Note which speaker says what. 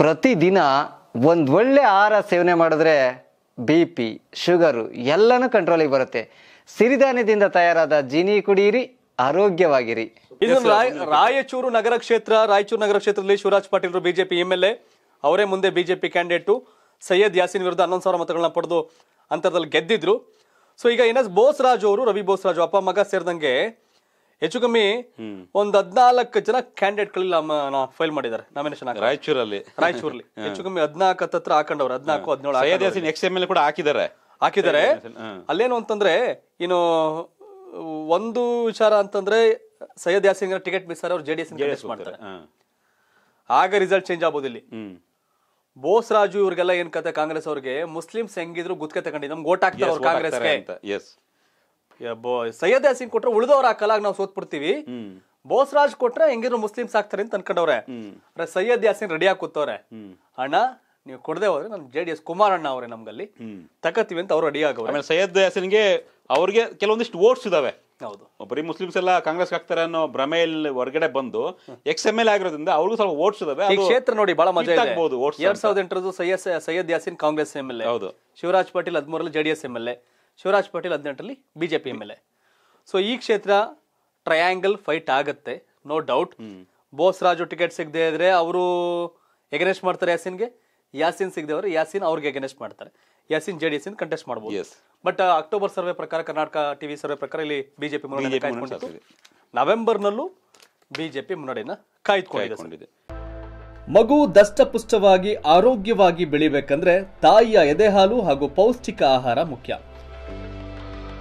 Speaker 1: ಪ್ರತಿದಿನ ಒಂದು ಒಳ್ಳೆ ಆಹಾರ ಸೇವನೆ ಮಾಡಿದ್ರೆ ಬಿ ಪಿ ಶುಗರು ಎಲ್ಲನೂ ಕಂಟ್ರೋಲಿಗೆ ಬರುತ್ತೆ ಸಿರಿಧಾನ್ಯದಿಂದ ತಯಾರಾದ ಜೀನಿ ಕುಡಿಯಿರಿ ಆರೋಗ್ಯವಾಗಿರಿ ಇದು ರಾಯಚೂರು ನಗರ ಕ್ಷೇತ್ರ ರಾಯಚೂರು ನಗರ ಕ್ಷೇತ್ರದಲ್ಲಿ Shivaraj Patil BJP M L A ಅವರೇ ಮುಂದೆ ಬಿಜೆಪಿ ಕ್ಯಾಂಡಿಡೇಟು ಸೈಯದ್ ಯಾಸಿನ್ ವಿರುದ್ಧ ಹನ್ನೊಂದು ಸಾವಿರ ಮತಗಳನ್ನ ಪಡೆದು ಅಂತರದಲ್ಲಿ ಗೆದ್ದಿದ್ರು ಸೊ ಈಗ ಏನಸ್ ಬೋಸ್ ಬೋಸ್ರಾಜ್ ಅವರು ರವಿ ರಾಜು ಅಪ್ಪ ಮಗ ಸೇರಿದಂಗೆ ಹೆಚ್ಚು ಕಮ್ಮಿ ಒಂದ್ ಹದ್ನಾಲ್ಕು ಜನ ಕ್ಯಾಂಡಿಡೇಟ್ ಫೈಲ್ ಮಾಡಿದ್ದಾರೆ ನಾಮಿನೇಷನ್ ರಾಯಚೂರಲ್ಲಿ ರಾಯಚೂರಲ್ಲಿ ಹೆಚ್ಚು ಕಮ್ಮಿ ಹದ್ನಾಲ್ಕು ಹತ್ತತ್ರ ಹಾಕೊಂಡವ್ರು ಹದ್ನಾಲ್ಕು ಹದಿನೇಳು ನೆಕ್ಸ್ಟ್ ಎಲ್ ಕೂಡ ಹಾಕಿದ್ದಾರೆ ಹಾಕಿದ್ದಾರೆ ಅಲ್ಲೇನು ಅಂತಂದ್ರೆ ಏನು ಒಂದು ವಿಚಾರ ಅಂತಂದ್ರೆ ಸೈಯದ್ ಯಾಸಿಂಗ್ ಟಿಕೆಟ್ ಮಿಸ್ ಅವ್ರು ಜೆಡಿಎಸ್ ಮಾಡ್ತಾರೆ ಆಗ ರಿಸಲ್ಟ್ ಚೇಂಜ್ ಆಗ್ಬೋದು ಇಲ್ಲಿ ಬೋಸ್ ರಾಜು ಇವ್ರಿಗೆಲ್ಲ ಏನ್ ಕತೆ ಕಾಂಗ್ರೆಸ್ ಅವ್ರಿಗೆ ಮುಸ್ಲಿಮ್ಸ್ ಹೆಂಗಿದ್ರು ಗುತ್ಕೆ ತಗೊಂಡಿದ್ದು ನಮ್ಗೆ ಓಟ್ ಹಾಕ್ತಾರೆ ಕಾಂಗ್ರೆಸ್ಗೆ ಸೈಯದ್ ಯಾಸಿನ್ ಕೊಟ್ರೆ ಉಳಿದವ್ರ ಆ ಕಲಾಗ್ ನಾವು ಸೋತ್ಬಿಡ್ತೀವಿ ಬೋಸ್ರಾಜ್ ಕೊಟ್ರೆ ಹೆಂಗಿರೋ ಮುಸ್ಲಿಮ್ಸ್ ಆಗ್ತಾರೆ ಅಂತ ಅನ್ಕೊಂಡವ್ರೆ ಅಂದ್ರೆ ಸೈಯದ್ ಯಾಸಿನ್ ರೆಡಿ ಆಗಿ ಕೂತವ್ರೆ ಅಣ್ಣ ನೀವು ಕೊಡದೆ ಹೋದ್ರೆ ನಮ್ ಜೆ ಡಿ ಎಸ್ ಕುಮಾರಣ್ಣ ಅವರೇ ನಮ್ಗಲ್ಲಿ ತಕತೀವಿ ಅಂತ ಅವ್ರು ರೆಡಿ ಆಗವ್ರೆ ಸಯ್ಯದ್ ಸೈಯದ್ ಯಾಸಿನ್ಗೆ ಅವ್ರಿಗೆ ಕೆಲವೊಂದಿಷ್ಟು ವೋಟ್ಸ್ ಇದಾವೆ ಹೌದು ಬರೀ ಮುಸ್ಲಿಮ್ಸ್ ಎಲ್ಲ ಕಾಂಗ್ರೆಸ್ ಹಾಕ್ತಾರೆ ಅನ್ನೋ ಭ್ರಮೆಯಲ್ಲಿ ಹೊರಗಡೆ ಬಂದು ಎಕ್ಸ್ ಎಮ್ ಎಲ್ ಆಗಿರೋದ್ರಿಂದ ಅವ್ರಿಗೂ ಸ್ವಲ್ಪ ವೋಟ್ಸ್ ಇದಾವೆ ಈ ಕ್ಷೇತ್ರ ನೋಡಿ ಬಹಳ ಮಜಾ ಆಗ್ಬಹುದು ಎರಡ್ ಸಾವಿರದ ಎಂಟರದ್ದು Syed Syed Yasin Congress M L A ಹೌದು ಶಿವರಾಜ್ ಪಾಟೀಲ್ ಹದಿಮೂರಲ್ಲಿ JDS M L A Shivaraj Patil ಹದಿನೆಂಟರಲ್ಲಿ B J P M L A so ಈ ಕ್ಷೇತ್ರ ಟ್ರಯಾಂಗಲ್ ಫೈಟ್ ಆಗುತ್ತೆ ನೋ ಡೌಟ್ ಬೋಸ್ರಾಜು ಟಿಕೆಟ್ ಸಿಗದೆ ಇದ್ರೆ ಅವರು ಎಗನೆಸ್ಟ್ ಮಾಡ್ತಾರೆ ಯಾಸಿನ್ಗೆ ಯಾಸಿನ್ ಅವರು ಯಾಸಿನ್ ಅವ್ರಿಗೆ ಎಗನೆಸ್ಟ್ ಮಾಡ್ತಾರೆ Yasin J D S contest ಮಾಡ್ಬೋದು ಬಟ್ ಅಕ್ಟೋಬರ್ ಸರ್ವೆ ಪ್ರಕಾರ ಕರ್ನಾಟಕ ಟಿವಿ ಸರ್ವೆ ಪ್ರಕಾರ ಇಲ್ಲಿ ಬಿಜೆಪಿ ಮುನ್ನಡೆ ಕಾಯ್ದುಕೊಂಡಿತ್ತು ನವೆಂಬರ್ನಲ್ಲೂ ಬಿಜೆಪಿ ಮುನ್ನಡೆಯನ್ನು ಕಾಯ್ದುಕೊಂಡಿದೆ ಮಗು ದಷ್ಟಪುಷ್ಟವಾಗಿ ಆರೋಗ್ಯವಾಗಿ ಬೆಳಿಬೇಕಂದ್ರೆ ತಾಯಿಯ ಎದೆಹಾಲು ಹಾಗೂ ಪೌಷ್ಟಿಕ ಆಹಾರ ಮುಖ್ಯ